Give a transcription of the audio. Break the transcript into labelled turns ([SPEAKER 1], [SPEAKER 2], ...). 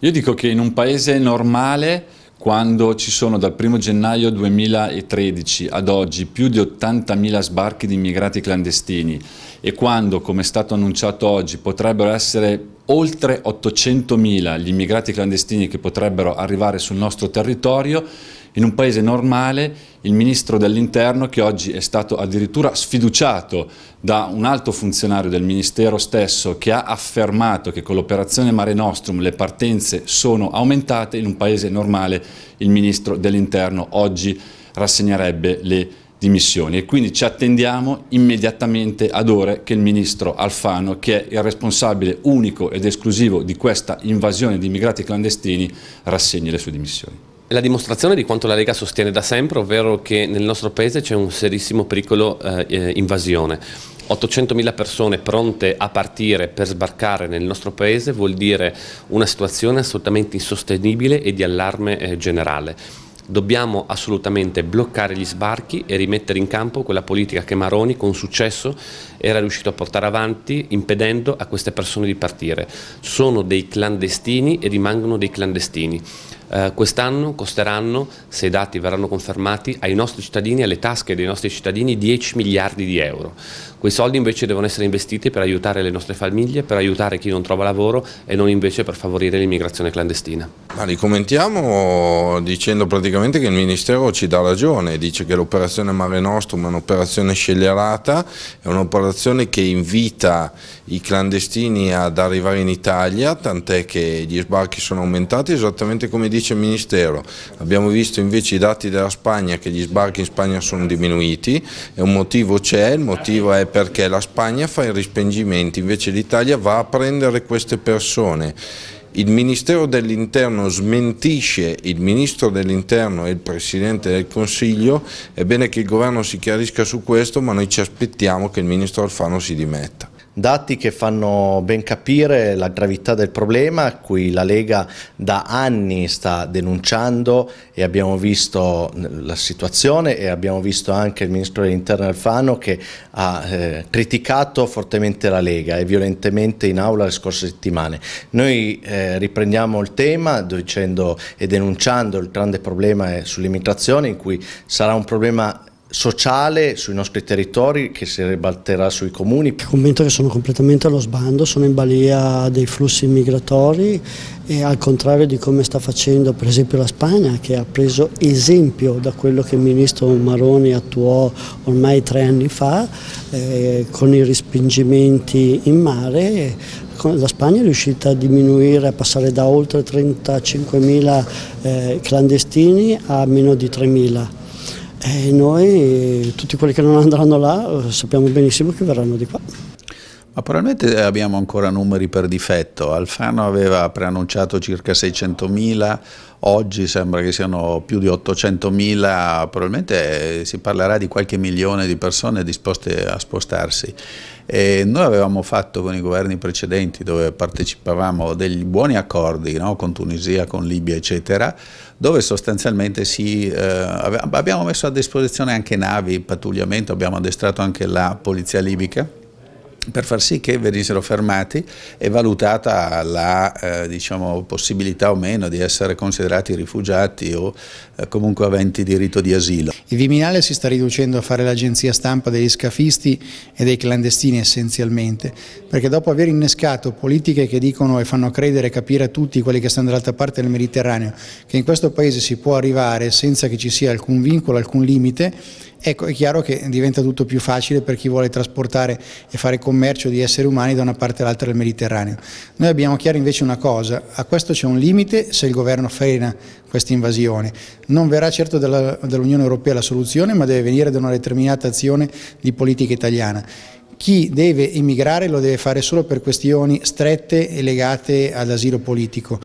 [SPEAKER 1] Io dico che in un paese normale quando ci sono dal 1 gennaio 2013 ad oggi più di 80.000 sbarchi di immigrati clandestini e quando, come è stato annunciato oggi, potrebbero essere oltre 800.000 gli immigrati clandestini che potrebbero arrivare sul nostro territorio. In un paese normale il ministro dell'interno che oggi è stato addirittura sfiduciato da un alto funzionario del ministero stesso che ha affermato che con l'operazione Mare Nostrum le partenze sono aumentate, in un paese normale il ministro dell'interno oggi rassegnerebbe le dimissioni e quindi ci attendiamo immediatamente ad ore che il ministro Alfano, che è il responsabile unico ed esclusivo di questa invasione di immigrati clandestini, rassegni le sue dimissioni.
[SPEAKER 2] È La dimostrazione di quanto la Lega sostiene da sempre, ovvero che nel nostro paese c'è un serissimo pericolo eh, eh invasione. 800.000 persone pronte a partire per sbarcare nel nostro paese vuol dire una situazione assolutamente insostenibile e di allarme eh, generale dobbiamo assolutamente bloccare gli sbarchi e rimettere in campo quella politica che Maroni con successo era riuscito a portare avanti impedendo a queste persone di partire. Sono dei clandestini e rimangono dei clandestini. Uh, Quest'anno costeranno, se i dati verranno confermati, ai nostri cittadini, alle tasche dei nostri cittadini 10 miliardi di euro. Quei soldi invece devono essere investiti per aiutare le nostre famiglie, per aiutare chi non trova lavoro e non invece per favorire l'immigrazione clandestina.
[SPEAKER 3] Ma li commentiamo dicendo praticamente praticamente che il Ministero ci dà ragione, dice che l'operazione Mare Nostrum è un'operazione scellerata, è un'operazione che invita i clandestini ad arrivare in Italia, tant'è che gli sbarchi sono aumentati esattamente come dice il Ministero. Abbiamo visto invece i dati della Spagna che gli sbarchi in Spagna sono diminuiti e un motivo c'è, il motivo è perché la Spagna fa i rispengimenti, invece l'Italia va a prendere queste persone il Ministero dell'Interno smentisce il Ministro dell'Interno e il Presidente del Consiglio, è bene che il Governo si chiarisca su questo, ma noi ci aspettiamo che il Ministro Alfano si
[SPEAKER 4] dimetta. Dati che fanno ben capire la gravità del problema, cui la Lega da anni sta denunciando e abbiamo visto la situazione e abbiamo visto anche il Ministro dell'Interno Alfano che ha eh, criticato fortemente la Lega e violentemente in aula le scorse settimane. Noi eh, riprendiamo il tema dicendo e denunciando il grande problema eh, sull'immigrazione in cui sarà un problema sociale sui nostri territori che si ribalterà sui comuni.
[SPEAKER 5] Commento che sono completamente allo sbando, sono in balia dei flussi migratori e al contrario di come sta facendo per esempio la Spagna che ha preso esempio da quello che il ministro Maroni attuò ormai tre anni fa eh, con i respingimenti in mare la Spagna è riuscita a diminuire, a passare da oltre 35.000 eh, clandestini a meno di 3.000. E eh, noi, tutti quelli che non andranno là, eh, sappiamo benissimo che verranno di qua.
[SPEAKER 6] Ma probabilmente abbiamo ancora numeri per difetto. Alfano aveva preannunciato circa 600.000, oggi sembra che siano più di 800.000, probabilmente eh, si parlerà di qualche milione di persone disposte a spostarsi. E noi avevamo fatto con i governi precedenti, dove partecipavamo, degli buoni accordi no? con Tunisia, con Libia, eccetera, dove sostanzialmente si, eh, abbiamo messo a disposizione anche navi, pattugliamento, abbiamo addestrato anche la polizia libica per far sì che venissero fermati e valutata la eh, diciamo, possibilità o meno di essere considerati rifugiati o eh, comunque aventi diritto di asilo.
[SPEAKER 7] Il Viminale si sta riducendo a fare l'agenzia stampa degli scafisti e dei clandestini essenzialmente, perché dopo aver innescato politiche che dicono e fanno credere e capire a tutti quelli che stanno dall'altra parte del Mediterraneo che in questo paese si può arrivare senza che ci sia alcun vincolo, alcun limite, ecco è chiaro che diventa tutto più facile per chi vuole trasportare e fare commercio commercio di esseri umani da una parte all'altra del Mediterraneo. Noi abbiamo chiaro invece una cosa, a questo c'è un limite se il governo frena questa invasione. Non verrà certo dall'Unione dall Europea la soluzione, ma deve venire da una determinata azione di politica italiana chi deve immigrare lo deve fare solo per questioni strette e legate all'asilo politico.